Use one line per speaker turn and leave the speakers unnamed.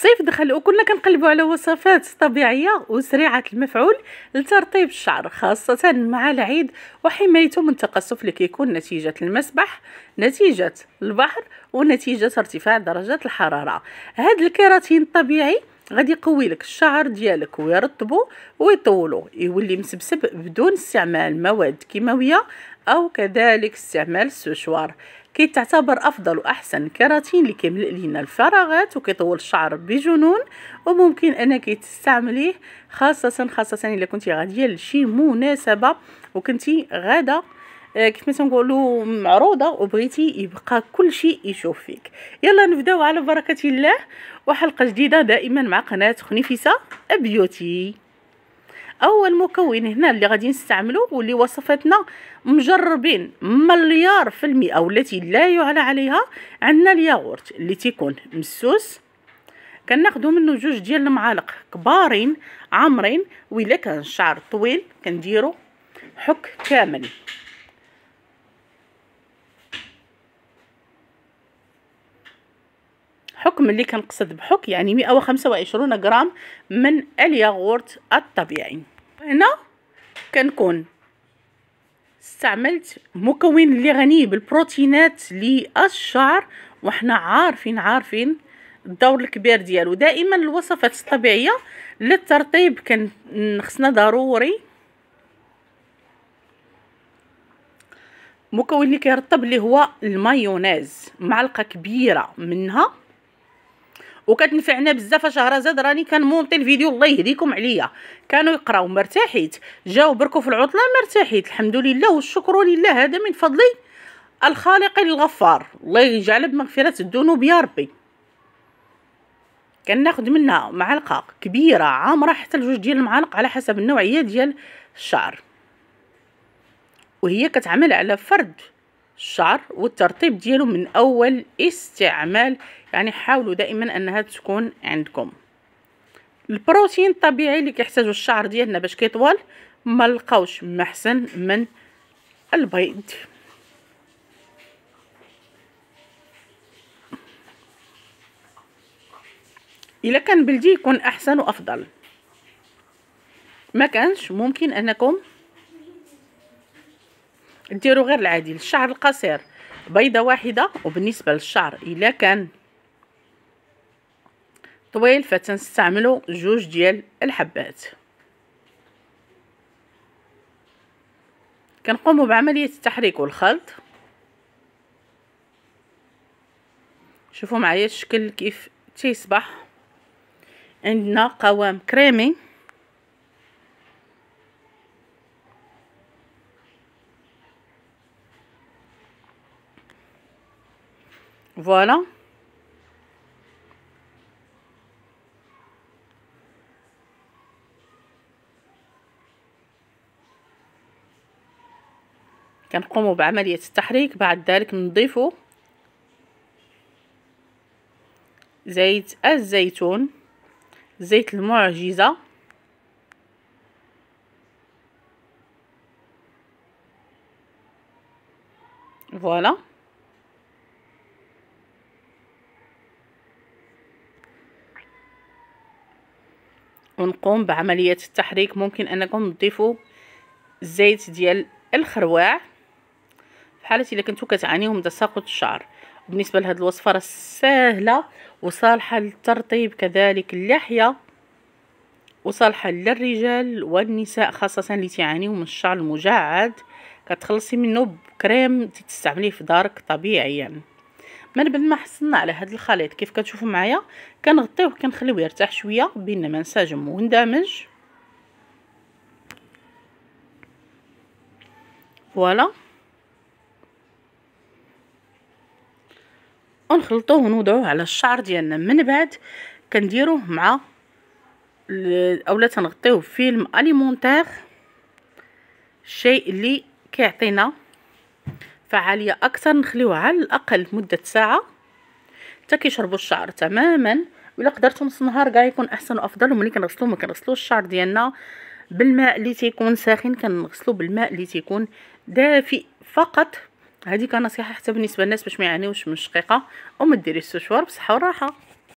صيف دخل وكنا كنقلبوا على وصفات طبيعيه وسريعه المفعول لترطيب الشعر خاصه مع العيد وحمايته من التقصف اللي كيكون نتيجه المسبح نتيجه البحر ونتيجه ارتفاع درجات الحراره هذا الكيراتين الطبيعي غادي يقوي لك الشعر ديالك ويرطبه ويطولو يولي مسبسب بدون استعمال مواد كيماويه أو كذلك استعمال السوشوار كي تعتبر أفضل وأحسن كراتين اللي كيملئ لينا الفراغات وكيطول الشعر بجنون وممكن أنك تستعمليه خاصة خاصة إلا كنتي غادية لشي مناسبة وكنتي غادا آه، كيف ما تنقولوا معروضه وبغيتي يبقى كل شيء يشوف فيك يلا نبداو على بركه الله وحلقه جديده دائما مع قناه خنيفسه بيوتي اول مكون هنا اللي غادي نستعملو واللي وصفتنا مجربين مليار في المئه والتي لا يعلى عليها عندنا الياغورت اللي تيكون مسوس كناخدو منه جوج ديال المعالق كبارين عامرين وإلا كان الشعر طويل كنديرو حك كامل الحكم اللي كنقصد بحك يعني 125 غرام من الياغورت الطبيعي هنا كنكون استعملت مكون اللي غني بالبروتينات للشعر وحنا عارفين عارفين الدور الكبير ديالو دائما الوصفات الطبيعيه للترطيب كان خصنا ضروري مكون اللي كيرطب اللي هو المايونيز معلقه كبيره منها وكتنفعنا بزاف شهرزاد راني كنمونطي الفيديو الله يهديكم عليا كانوا يقراو مرتاحيت جاو بركو في العطله مرتاحيت الحمد لله والشكر لله هذا من فضلي الخالق الغفار الله يجعل بمغفره الذنوب يا ربي كناخد منها معلقه كبيره عامره حتى لجوج ديال المعالق على حسب النوعيه ديال الشعر وهي كتعمل على فرد الشعر والترطيب ديالو من اول استعمال يعني حاولوا دائما انها تكون عندكم البروتين الطبيعي اللي كيحتاجو الشعر ديالنا باش كيطول ما لقاوش محسن من البيض الا كان بلدي يكون احسن وافضل ما كانش ممكن انكم نديرو غير العادي الشعر القصير بيضه واحده وبالنسبه للشعر الا كان طويل فتنستعملوا جوج ديال الحبات كنقوموا بعمليه التحريك والخلط شوفوا معايا الشكل كيف تيصبح عندنا قوام كريمي Voilà. كنقوموا بعملية التحريك بعد ذلك نضيفوا زيت الزيتون زيت المعجزة فوالا ونقوم بعملية التحريك ممكن أنكم تضيفوا زيت ديال الخروع في حالة إلا كنتو كتعانيو من تساقط الشعر بالنسبة لهاد الوصفة راه ساهلة وصالحة للترطيب كذلك اللحية وصالحة للرجال والنساء خاصة اللي تعانيو من الشعر المجعد كتخلصي منه بكريم تستعمليه في دارك طبيعيا من بعد ما حصلنا على هذا الخليط كيف كتشوفوا معايا كنغطيوه كنخليوه يرتاح شويه بين ما انسجم واندمج فوالا ونخلطوه ونوضعوه على الشعر ديالنا من بعد كنديروه مع اولا تنغطيوه فيلم اليمونتير الشيء اللي كيعطينا فعاليه اكثر نخليوها على الاقل مده ساعه حتى الشعر تماما وإلا قدرتو نص نهار كاع يكون احسن وافضل وملي كنغسلو مكنغسلوش الشعر ديالنا بالماء اللي تيكون ساخن كنغسلو بالماء اللي تيكون دافئ فقط هذه كنصيحه حتى بالنسبه للناس باش ما يعانيوش من الشقيقه وما ديريش السوشوار بصحه وراحه